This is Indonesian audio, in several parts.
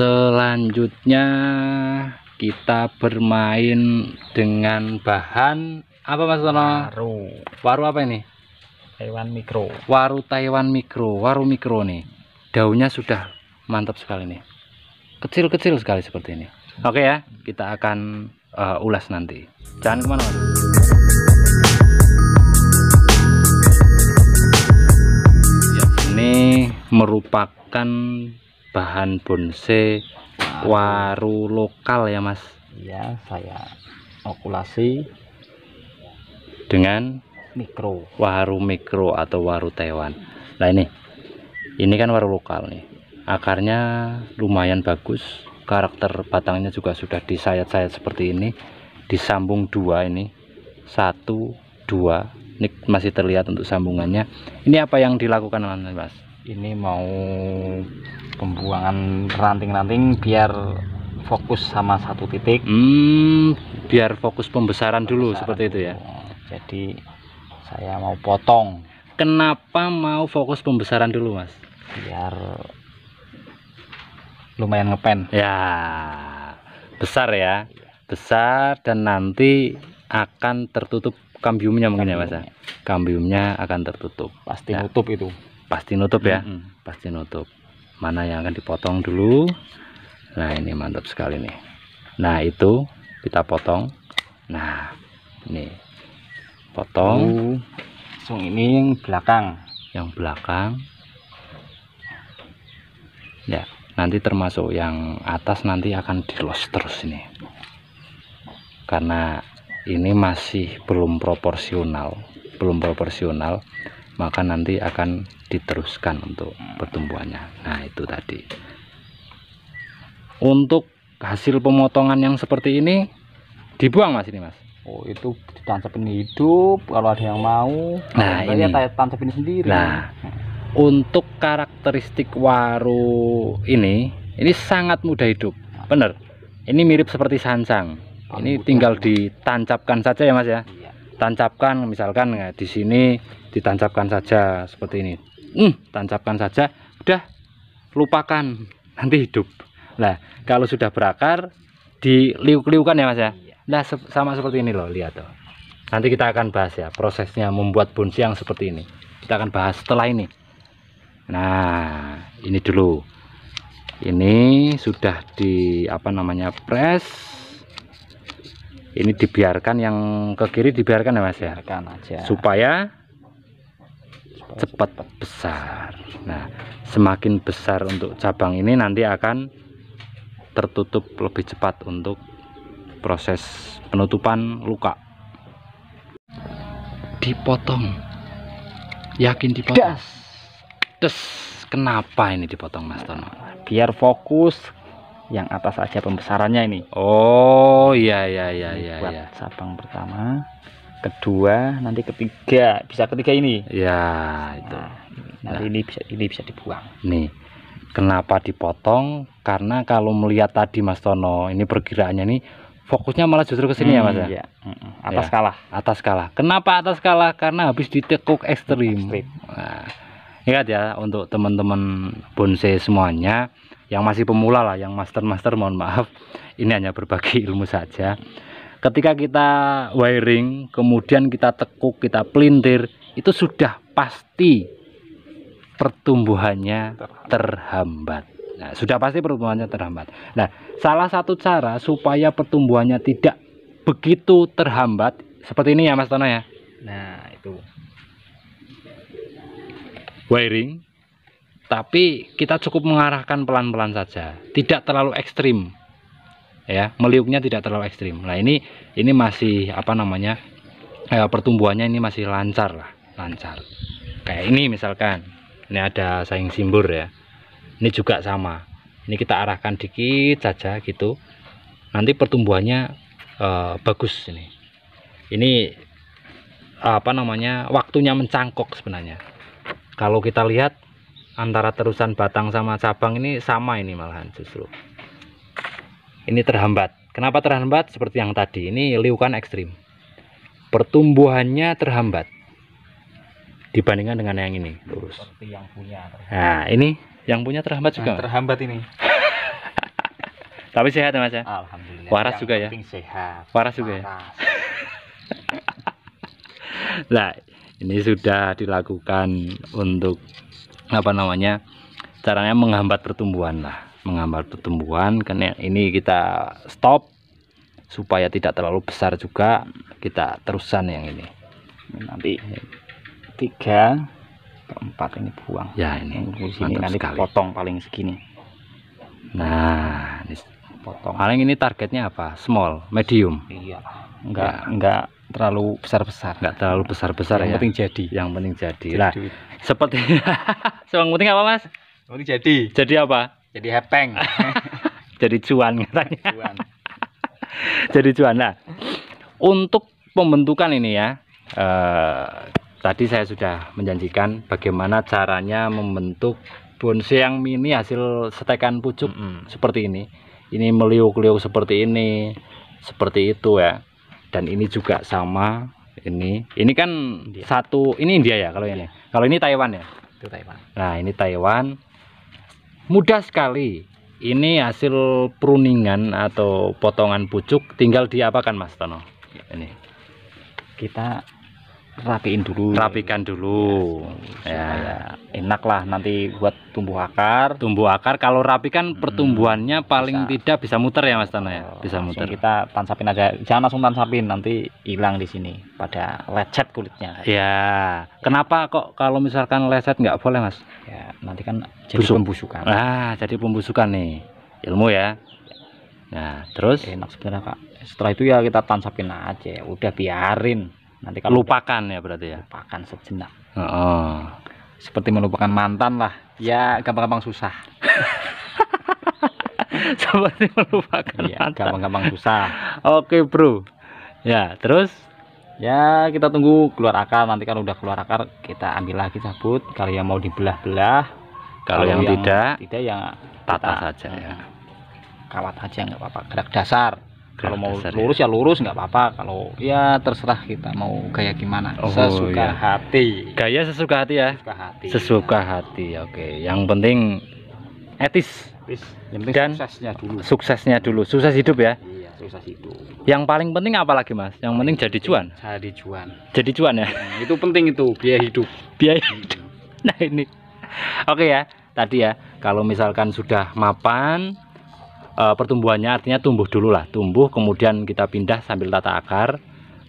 selanjutnya kita bermain dengan bahan apa mas Tono? waru waru apa ini? Taiwan mikro waru Taiwan mikro waru mikro nih daunnya sudah mantap sekali nih kecil-kecil sekali seperti ini oke ya kita akan uh, ulas nanti jangan kemana-mana ya, ini merupakan bahan bonsai waru lokal ya mas ya saya okulasi dengan mikro waru mikro atau waru Taiwan nah ini ini kan waru lokal nih akarnya lumayan bagus karakter batangnya juga sudah disayat-sayat seperti ini disambung dua ini satu dua ini masih terlihat untuk sambungannya ini apa yang dilakukan mas ini mau pembuangan ranting-ranting biar fokus sama satu titik hmm, biar fokus pembesaran, pembesaran dulu seperti itu ya jadi saya mau potong kenapa mau fokus pembesaran dulu mas biar lumayan ngepen ya besar ya besar dan nanti akan tertutup kambiumnya mungkin kambiumnya. ya mas ya? kambiumnya akan tertutup pasti ya. nutup itu pasti nutup ya hmm. pasti nutup mana yang akan dipotong dulu nah ini mantap sekali nih nah itu kita potong nah ini potong langsung ini yang belakang yang belakang ya nanti termasuk yang atas nanti akan di dilos terus ini karena ini masih belum proporsional belum proporsional maka nanti akan diteruskan untuk pertumbuhannya nah itu tadi untuk hasil pemotongan yang seperti ini dibuang mas ini mas Oh itu ditancapin hidup kalau ada yang mau nah ini tancap tancapin sendiri nah untuk karakteristik waru ini ini sangat mudah hidup bener ini mirip seperti sancang ini tinggal ditancapkan saja ya mas ya iya. tancapkan misalkan ya, di sini ditancapkan saja seperti ini hmm, tancapkan saja udah lupakan nanti hidup lah kalau sudah berakar diliuk-liukan ya mas ya nah sama seperti ini loh lihat tuh nanti kita akan bahas ya prosesnya membuat bonsai yang seperti ini kita akan bahas setelah ini nah ini dulu ini sudah di apa namanya press ini dibiarkan yang ke kiri dibiarkan ya mas ya aja. supaya cepat besar nah semakin besar untuk cabang ini nanti akan tertutup lebih cepat untuk proses penutupan luka dipotong yakin dipotong das, Des. kenapa ini dipotong mas Tono biar fokus yang atas aja pembesarannya ini oh iya iya iya iya buat ya. cabang pertama kedua nanti ketiga bisa ketiga ini ya nah, itu nah, nanti nah. ini bisa ini bisa dibuang nih kenapa dipotong karena kalau melihat tadi Mas Tono ini pergerakannya nih fokusnya malah justru ke sini hmm, ya Mas ya hmm, iya. Hmm, hmm. atas ya. kalah atas kalah kenapa atas kalah karena habis ditekuk ekstrim, Nah, ingat ya untuk teman-teman bonsai semuanya yang masih pemula lah yang master-master mohon maaf ini hanya berbagi ilmu saja ketika kita wiring kemudian kita tekuk kita pelintir itu sudah pasti pertumbuhannya terhambat nah sudah pasti pertumbuhannya terhambat nah salah satu cara supaya pertumbuhannya tidak begitu terhambat seperti ini ya Mas Tono ya nah itu wiring tapi kita cukup mengarahkan pelan-pelan saja tidak terlalu ekstrim ya meliuknya tidak terlalu ekstrim nah ini ini masih apa namanya eh, pertumbuhannya ini masih lancar lah lancar kayak ini misalkan ini ada saing simbur ya ini juga sama ini kita arahkan dikit saja gitu nanti pertumbuhannya eh, bagus ini ini apa namanya waktunya mencangkok sebenarnya kalau kita lihat antara terusan batang sama cabang ini sama ini malahan justru ini terhambat. Kenapa terhambat? Seperti yang tadi, ini liukan ekstrim. Pertumbuhannya terhambat dibandingkan dengan yang ini lurus. Seperti yang punya. Nah, ini yang punya terhambat juga. Nah, terhambat ini. Tapi sehat ya, mas ya. Alhamdulillah. Waras yang juga ya. Sehat. Waras juga ya. nah, ini sudah dilakukan untuk apa namanya? Caranya menghambat pertumbuhan lah menggambar pertumbuhan karena ya. ini kita stop supaya tidak terlalu besar juga kita terusan yang ini nanti tiga empat ini buang ya ini sini nanti sekali. potong paling segini nah ini potong paling ini targetnya apa small medium iya enggak ya. enggak terlalu besar besar enggak terlalu besar besar yang ya. penting jadi yang penting jadi, jadi. lah seperti yang penting apa mas penting jadi jadi apa jadi hepeng. Jadi cuan katanya. Cuan. Jadi cuan. Nah, untuk pembentukan ini ya, eh, tadi saya sudah menjanjikan bagaimana caranya membentuk bonsai yang mini hasil setekan pucuk mm -hmm. seperti ini. Ini meliuk-liuk seperti ini, seperti itu ya. Dan ini juga sama ini ini kan India. satu ini India ya kalau ini kalau ini Taiwan ya itu Taiwan nah ini Taiwan mudah sekali ini hasil pruningan atau potongan pucuk tinggal diapakan mas Tono ini kita rapiin dulu rapikan dulu ya, ya, ya. enak nanti buat tumbuh akar tumbuh akar kalau rapikan hmm, pertumbuhannya paling bisa. tidak bisa muter ya mas Tono ya oh, bisa langsung muter kita tansapin aja jangan langsung tansapin nanti hilang di sini pada lecet kulitnya ya kenapa kok kalau misalkan lecet nggak boleh mas ya nanti kan jadi Busuk. pembusukan ah jadi pembusukan nih ilmu ya nah terus enak sebenarnya kak setelah itu ya kita tansapin aja udah biarin nanti kalau lupakan udah, ya berarti ya lupakan sejenak oh, seperti melupakan mantan lah ya gampang-gampang susah seperti melupakan ya, mantan gampang-gampang susah oke bro ya terus ya kita tunggu keluar akar nanti kalau udah keluar akar kita ambil lagi cabut kalau yang mau dibelah-belah kalau, yang, yang tidak tidak yang tata saja ya kawat aja nggak apa-apa gerak dasar gerak kalau mau lurus ya, ya lurus nggak apa-apa kalau ya terserah kita mau gaya gimana oh, sesuka ya. hati gaya sesuka hati ya sesuka hati sesuka ya. hati oke yang penting etis dan suksesnya dulu suksesnya dulu sukses hidup ya itu yang paling penting apa lagi mas yang penting jadi cuan jadi cuan jadi cuan ya Hmm, itu penting itu biaya hidup biaya hmm. hidup nah ini oke ya tadi ya kalau misalkan sudah mapan e, pertumbuhannya artinya tumbuh dulu lah tumbuh kemudian kita pindah sambil tata akar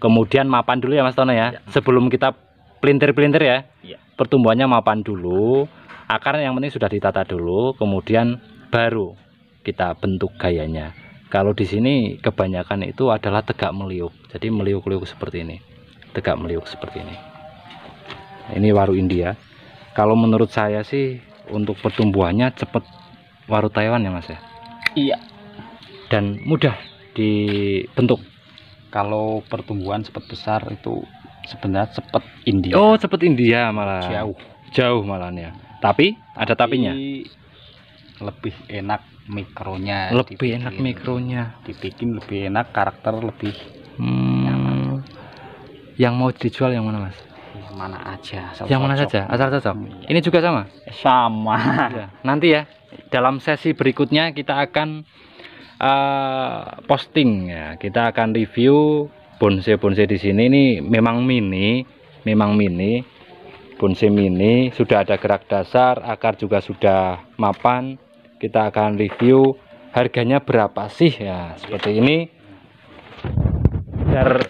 kemudian mapan dulu ya mas Tono ya, ya. sebelum kita pelintir-pelintir ya. ya pertumbuhannya mapan dulu Akarnya yang penting sudah ditata dulu kemudian baru kita bentuk gayanya kalau di sini kebanyakan itu adalah tegak meliuk. Jadi meliuk-liuk seperti ini. Tegak meliuk seperti ini. Ini waru India. Kalau menurut saya sih untuk pertumbuhannya cepat waru Taiwan ya Mas ya. Iya. Dan mudah dibentuk. Kalau pertumbuhan cepat besar itu sebenarnya cepat India. Oh, cepat India malah. Jauh. Jauh malahnya. ya. Tapi ada tapinya lebih enak mikronya lebih dibikin, enak mikronya dibikin lebih enak karakter lebih hmm, yang mau dijual yang mana mas yang mana aja yang mana saja asal cocok hmm, ini juga sama sama ya, nanti ya dalam sesi berikutnya kita akan uh, posting ya kita akan review bonsai bonsai di sini ini memang mini memang mini bonsai mini sudah ada gerak dasar akar juga sudah mapan kita akan review harganya berapa sih ya seperti ini biar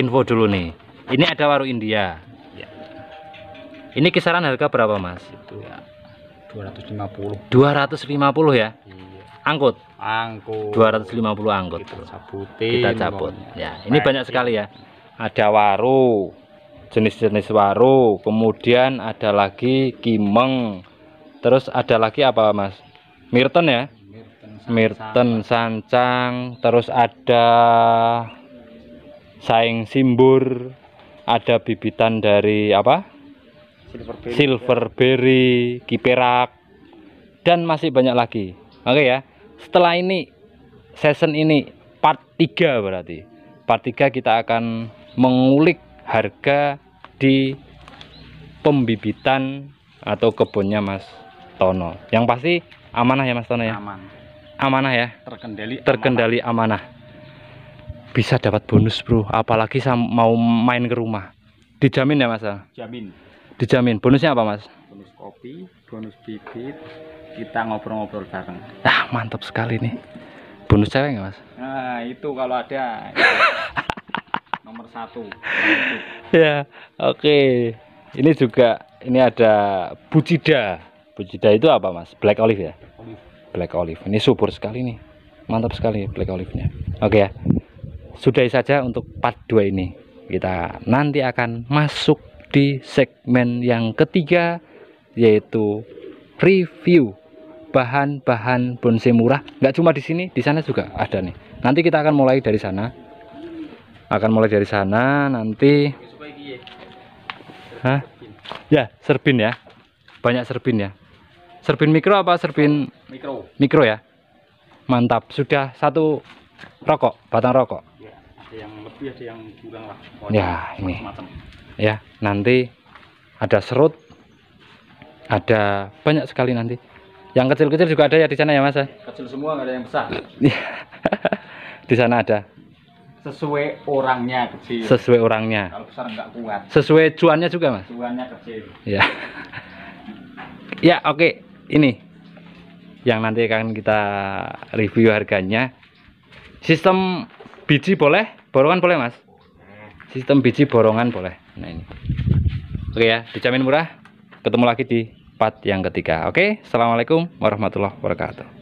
info dulu nih ini ada waru India ya. ini kisaran harga berapa mas 250 250 ya, ya? Iya. angkut angkut 250 angkut kita cabut ya ini banyak sekali ya ada waru jenis-jenis waru kemudian ada lagi kimeng Terus ada lagi apa Mas? Mirten ya? Mirten, Sancang, terus ada Saing Simbur, ada bibitan dari apa? Silverberry, Silverberry Kiperak, dan masih banyak lagi. Oke okay ya. Setelah ini season ini part 3 berarti. Part 3 kita akan mengulik harga di pembibitan atau kebunnya Mas Tono. Yang pasti amanah ya Mas Tono ya. Aman. Amanah ya. Terkendali. Terkendali amanah. amanah. Bisa dapat bonus bro, apalagi mau main ke rumah. Dijamin ya Mas? Jamin. Dijamin. Bonusnya apa Mas? Bonus kopi, bonus bibit, kita ngobrol-ngobrol bareng. Ah mantap sekali nih. Bonus cewek nggak Mas? Nah itu kalau ada. nomor satu. ya oke. Okay. Ini juga ini ada Bucida. Bujida itu apa mas? Black olive ya? Olive. Black olive. Ini subur sekali nih. Mantap sekali black olive-nya. Oke ya. Sudahi saja untuk part 2 ini. Kita nanti akan masuk di segmen yang ketiga yaitu review bahan-bahan bonsai murah. Nggak cuma di sini, di sana juga ada nih. Nanti kita akan mulai dari sana. Akan mulai dari sana nanti Hah? Ya, serbin ya. Banyak serbin ya. Serbin mikro apa serbin mikro? Mikro ya. Mantap. Sudah satu rokok, batang rokok. Ya, ada yang lebih, ada yang kurang lah. Pokoknya ya, ini. Macam. Ya, nanti ada serut. Ada banyak sekali nanti. Yang kecil-kecil juga ada ya di sana ya, Mas? Ya? Kecil semua, nggak ada yang besar. Iya. di sana ada sesuai orangnya kecil sesuai orangnya kalau besar nggak kuat sesuai cuannya juga mas cuannya kecil ya ya oke okay ini yang nanti akan kita review harganya sistem biji boleh borongan boleh mas sistem biji borongan boleh nah ini oke ya dijamin murah ketemu lagi di part yang ketiga oke assalamualaikum warahmatullah wabarakatuh